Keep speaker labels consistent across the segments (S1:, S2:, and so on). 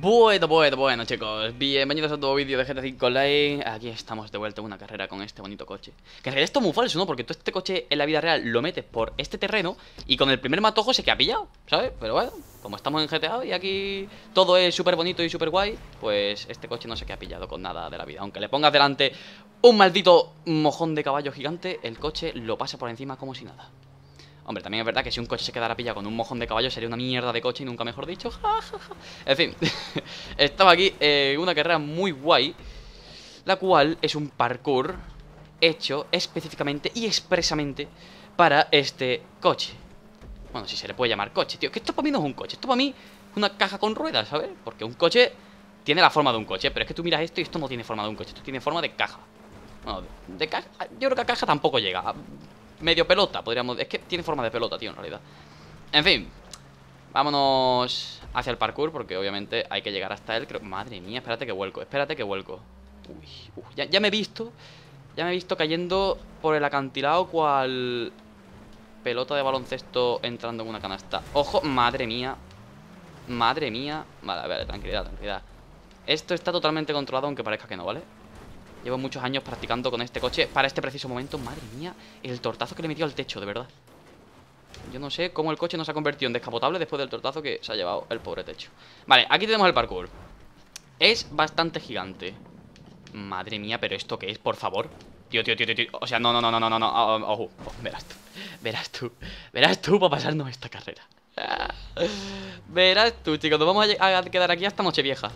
S1: Bueno, bueno, bueno chicos, bienvenidos a otro vídeo de GTA 5 Online Aquí estamos de vuelta en una carrera con este bonito coche Que en realidad esto es muy falso, ¿no? Porque tú este coche en la vida real lo metes por este terreno Y con el primer matojo se queda pillado, ¿sabes? Pero bueno, como estamos en GTA y aquí todo es súper bonito y súper guay Pues este coche no se queda pillado con nada de la vida Aunque le pongas delante un maldito mojón de caballo gigante El coche lo pasa por encima como si nada Hombre, también es verdad que si un coche se quedara pilla con un mojón de caballo sería una mierda de coche y nunca mejor dicho. en fin, estaba aquí en eh, una carrera muy guay, la cual es un parkour hecho específicamente y expresamente para este coche. Bueno, si se le puede llamar coche, tío. Que esto para mí no es un coche, esto para mí es una caja con ruedas, ¿sabes? Porque un coche tiene la forma de un coche, pero es que tú miras esto y esto no tiene forma de un coche, esto tiene forma de caja. Bueno, de caja, yo creo que a caja tampoco llega medio pelota, podríamos... Es que tiene forma de pelota, tío, en realidad En fin Vámonos hacia el parkour porque obviamente hay que llegar hasta él Madre mía, espérate que vuelco, espérate que vuelco Uy, uy ya, ya me he visto Ya me he visto cayendo por el acantilado cual... Pelota de baloncesto entrando en una canasta Ojo, madre mía Madre mía Vale, a ver, tranquilidad, tranquilidad Esto está totalmente controlado aunque parezca que no, ¿vale? Llevo muchos años practicando con este coche Para este preciso momento, madre mía El tortazo que le metió al techo, de verdad Yo no sé cómo el coche no se ha convertido en descapotable Después del tortazo que se ha llevado el pobre techo Vale, aquí tenemos el parkour Es bastante gigante Madre mía, pero ¿esto qué es? Por favor Tío, tío, tío, tío, O sea, no, no, no, no, no, no, ah, ah, oh, Verás tú, verás tú Verás tú para pasarnos esta carrera Verás tú, chicos Nos vamos a, quedar aquí hasta vieja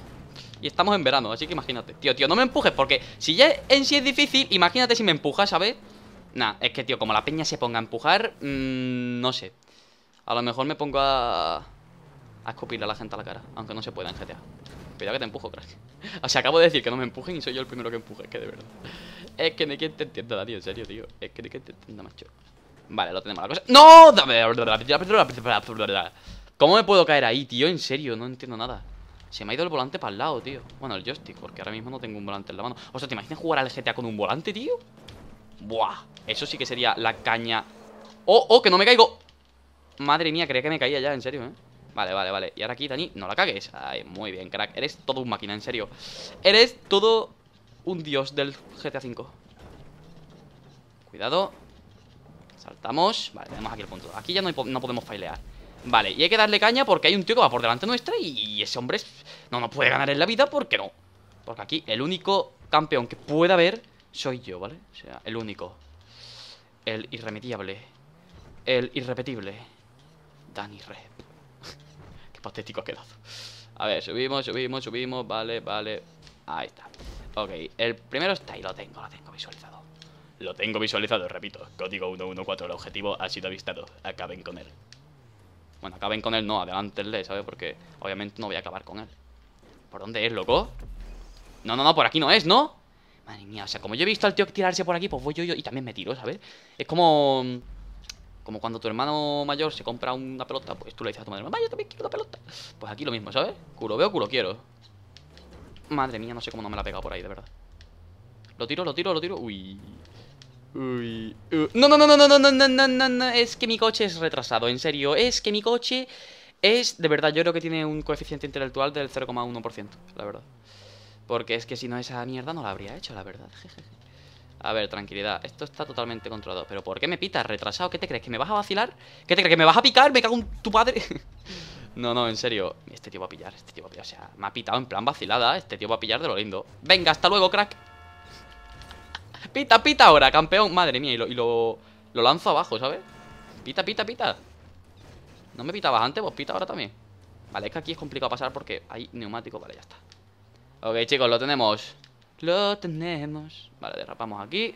S1: y estamos en verano, así que imagínate Tío, tío, no me empujes porque si ya en sí es difícil Imagínate si me empujas, ¿sabes? Nah, es que, tío, como la peña se ponga a empujar mmm, No sé A lo mejor me pongo a... A escupirle a la gente a la cara Aunque no se pueda en GTA Cuidado que te empujo, crack O sea, acabo de decir que no me empujen Y soy yo el primero que empuje Es que de verdad Es que ni quien te entienda, tío En serio, tío Es que ni quien te entienda, macho Vale, lo tenemos la cosa ¡No! ¿Cómo me puedo caer ahí, tío? En serio, no entiendo nada se me ha ido el volante para el lado, tío Bueno, el joystick, porque ahora mismo no tengo un volante en la mano O sea, ¿te imaginas jugar al GTA con un volante, tío? Buah, eso sí que sería la caña ¡Oh, oh, que no me caigo! Madre mía, creía que me caía ya, en serio, ¿eh? Vale, vale, vale Y ahora aquí, Dani, no la cagues Ay, muy bien, crack Eres todo un máquina, en serio Eres todo un dios del GTA V Cuidado Saltamos Vale, tenemos aquí el punto Aquí ya no, podemos failear Vale, y hay que darle caña porque hay un tío que va por delante nuestra y, ese hombre no nos puede ganar en la vida porque no. Porque aquí el único campeón que pueda haber soy yo, ¿vale? O sea, el único. El irremediable. El irrepetible. Danny Rep. Qué patético ha quedado. A ver, subimos, subimos, subimos. Vale, vale. Ahí está. Ok, el primero está ahí. Lo tengo, lo tengo visualizado. Lo tengo visualizado, repito. Código 114. El objetivo ha sido avistado. Acaben con él. Bueno, acaben con él, no, adelántenle, ¿sabes? Porque obviamente no voy a acabar con él. ¿Por dónde es, loco? No, no, no, por aquí no es, ¿no? Madre mía, o sea, como yo he visto al tío tirarse por aquí, pues voy yo, yo y también me tiro, ¿sabes? Es como... Mm, como cuando tu hermano mayor se compra una pelota, pues tú le dices a tu madre, mamá, yo también quiero la pelota. Pues aquí lo mismo, ¿sabes? Culo veo, culo quiero. Madre mía, no sé cómo no me la ha pegado por ahí, de verdad. Lo tiro, lo tiro, lo tiro. Uy. Uy. No, no, no, no, no, no, no, no, no, no, es que mi coche es retrasado, en serio, es que mi coche es, de verdad, yo creo que tiene un coeficiente intelectual del 0,1%, la verdad. Porque es que si no esa mierda no la habría hecho, la verdad. A ver, tranquilidad, esto está totalmente controlado. ¿Pero por qué me pitas, retrasado? ¿Qué te crees? ¿Que me vas a vacilar? ¿Qué te crees? ¿Que me vas a picar? ¿Me cago en tu padre? no, no, en serio. Este tío va a pillar, este tío va a sea, me ha pitado en plan vacilada. Este tío va a pillar de lo lindo. Venga, hasta luego, crack. Pita, pita ahora, campeón. Madre mía, y lo, lanzo abajo, ¿sabes? Pita, pita, pita. ¿No me pitabas antes? vos pita ahora también. Vale, es que aquí es complicado pasar porque hay neumático. Vale, ya está. Ok, chicos, lo tenemos. Lo tenemos. Vale, derrapamos aquí.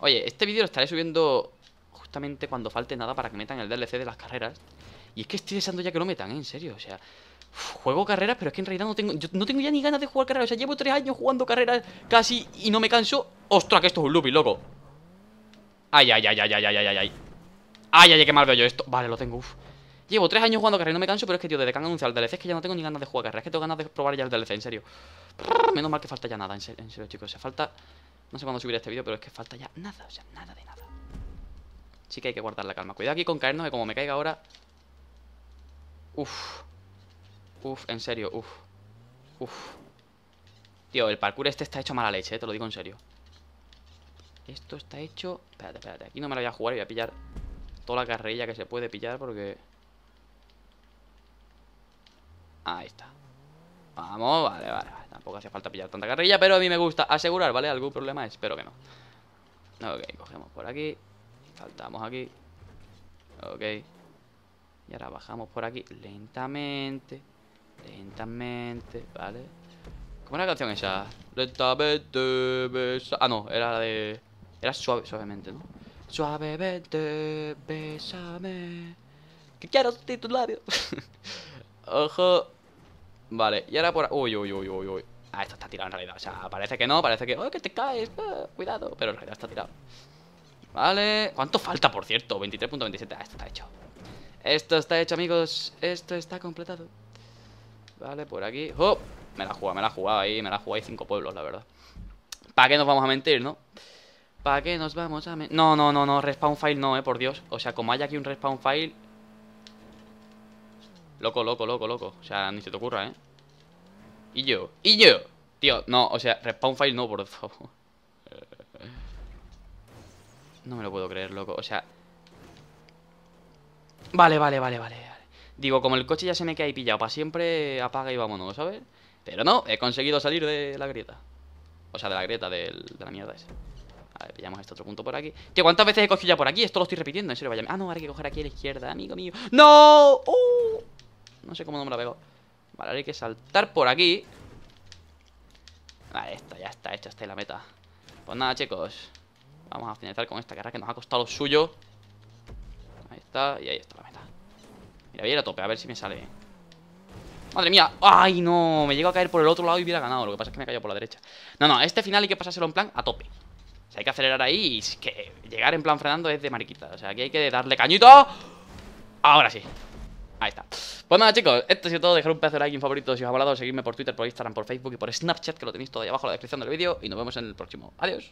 S1: Oye, este vídeo lo estaré subiendo justamente cuando falte nada para que metan el DLC de las carreras. Y es que estoy deseando ya que lo metan, ¿eh? en serio. O sea, juego carreras, pero es que en realidad no tengo, no tengo ya ni ganas de jugar carreras. O sea, llevo tres años jugando carreras casi y no me canso. ¡Ostras, que esto es un looping, loco! ¡Ay, ay, ay, ay, ay, ay, ay, ay! ¡Ay, ay, qué mal veo yo esto! Vale, lo tengo, uff. Llevo tres años jugando carreras y no me canso, pero es que, tío, desde que han anunciado el DLC es que ya no tengo ni ganas de jugar carreras. Es que tengo ganas de probar ya el DLC, en serio. Menos mal que falta ya nada, en serio, chicos. O sea, falta... No sé cuándo subiré este vídeo, pero es que falta ya nada, o sea, nada de nada. Sí que hay que guardar la calma. Cuidado aquí con caernos, que como me caiga ahora... Uff... Uf, en serio, uf. Uf. Tío, el parkour este está hecho mala leche, eh, te lo digo en serio. Esto está hecho... Espérate, espérate. Aquí no me lo voy a jugar y voy a pillar toda la carrilla que se puede pillar porque... Ahí está. Vamos, vale, vale, Tampoco hace falta pillar tanta carrilla, pero a mí me gusta asegurar, ¿vale? Algún problema, espero que no. Ok, cogemos por aquí. Saltamos aquí. Ok. Y ahora bajamos por aquí lentamente. Lentamente, ¿vale? ¿Cómo era la canción esa? Lentamente, besa... Ah, no, era la de... Era suave, suavemente, ¿no? Suavemente, besame Que quiero sentir tus labios Ojo Vale, y ahora por... Uy, uy, uy, uy, Ah, esto está tirado en realidad O sea, parece que no, parece que... ¡Oh, que te caes! Ah, cuidado Pero en realidad está tirado Vale ¿Cuánto falta, por cierto? 23.27 Ah, esto está hecho Esto está hecho, amigos Esto está completado Vale, por aquí. ¡Oh! Me la jugado, me la jugado ahí, me la jugado ahí cinco pueblos, la verdad. ¿Para qué nos vamos a mentir, no? ¿Para qué nos vamos a mentir? No, no, no, no, respawn file no, eh, por Dios. O sea, como haya aquí un respawn file... Loco, loco, loco, loco. O sea, ni se te ocurra, eh. Y yo, y yo. Tío, no, o sea, respawn file no, por favor. No me lo puedo creer, loco. O sea... Vale, vale, vale, vale. Digo, como el coche ya se me queda ahí pillado, para siempre apaga y vámonos, ¿sabes? Pero no, he conseguido salir de la grieta. O sea, de la grieta, de la mierda esa. A ver, pillamos este otro punto por aquí. Tío, ¿cuántas veces he cogido ya por aquí? Esto lo estoy repitiendo, en serio, vaya. Ah, no, ahora hay que coger aquí a la izquierda, amigo mío. ¡No! ¡Uh! No sé cómo no me la pego Vale, ahora hay que saltar por aquí. Vale, esto ya está hecha está la meta. Pues nada, chicos. Vamos a finalizar con esta carrera que nos ha costado lo suyo. Ahí está, y ahí está la meta. Ya voy a ir a tope, a ver si me sale Madre mía, ay no Me llego a caer por el otro lado y hubiera ganado Lo que pasa es que me he caído por la derecha No, no, este final hay que pasárselo en plan a tope o sea, hay que acelerar ahí y es que llegar en plan frenando es de mariquita O sea, aquí hay que darle cañito Ahora sí Ahí está. Pues nada, chicos, esto ha todo. Dejar un pedazo de like, en favorito si os ha hablado. Seguirme por Twitter, por Instagram, por Facebook y por Snapchat, que lo tenéis todo ahí abajo en la descripción del vídeo. Y nos vemos en el próximo. Adiós.